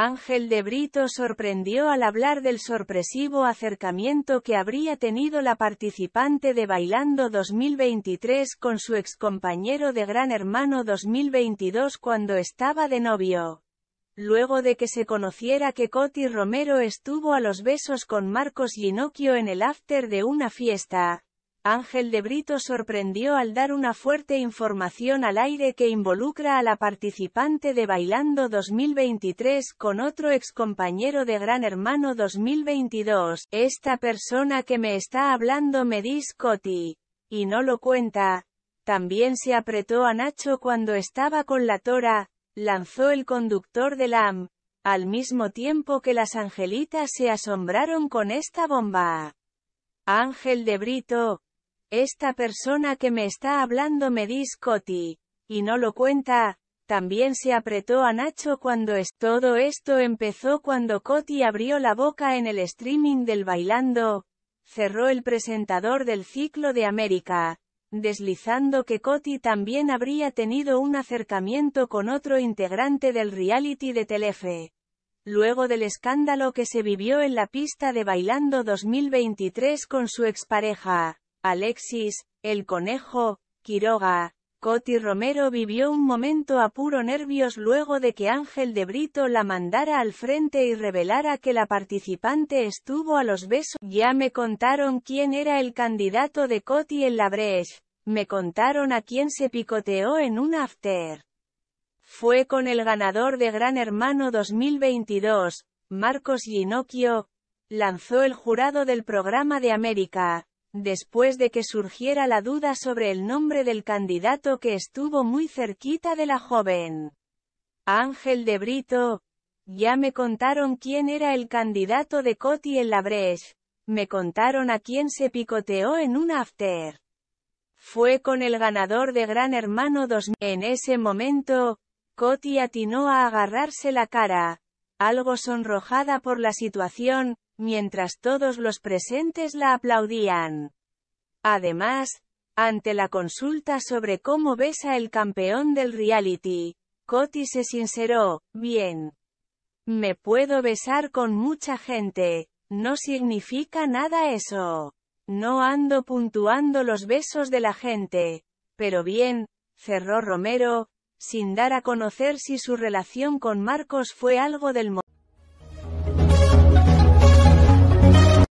Ángel de Brito sorprendió al hablar del sorpresivo acercamiento que habría tenido la participante de Bailando 2023 con su excompañero de Gran Hermano 2022 cuando estaba de novio. Luego de que se conociera que Coti Romero estuvo a los besos con Marcos Ginocchio en el after de una fiesta, Ángel de Brito sorprendió al dar una fuerte información al aire que involucra a la participante de Bailando 2023 con otro excompañero de Gran Hermano 2022. Esta persona que me está hablando me dice Coti. Y no lo cuenta. También se apretó a Nacho cuando estaba con la Tora, lanzó el conductor del AM, al mismo tiempo que las angelitas se asombraron con esta bomba. Ángel de Brito, esta persona que me está hablando me dice Coti. Y no lo cuenta. También se apretó a Nacho cuando es. Todo esto empezó cuando Coti abrió la boca en el streaming del Bailando. Cerró el presentador del ciclo de América deslizando que Coti también habría tenido un acercamiento con otro integrante del reality de Telefe. Luego del escándalo que se vivió en la pista de Bailando 2023 con su expareja, Alexis, el conejo, Quiroga, Coti Romero vivió un momento a puro nervios luego de que Ángel de Brito la mandara al frente y revelara que la participante estuvo a los besos. Ya me contaron quién era el candidato de Coti en la Breche, me contaron a quién se picoteó en un after. Fue con el ganador de Gran Hermano 2022, Marcos Ginocchio, lanzó el jurado del programa de América después de que surgiera la duda sobre el nombre del candidato que estuvo muy cerquita de la joven. Ángel de Brito, ya me contaron quién era el candidato de Coti en la Breche, me contaron a quién se picoteó en un after. Fue con el ganador de Gran Hermano 2000. En ese momento, Coti atinó a agarrarse la cara, algo sonrojada por la situación, mientras todos los presentes la aplaudían. Además, ante la consulta sobre cómo besa el campeón del reality, Coti se sinceró, bien. Me puedo besar con mucha gente, no significa nada eso. No ando puntuando los besos de la gente. Pero bien, cerró Romero, sin dar a conocer si su relación con Marcos fue algo del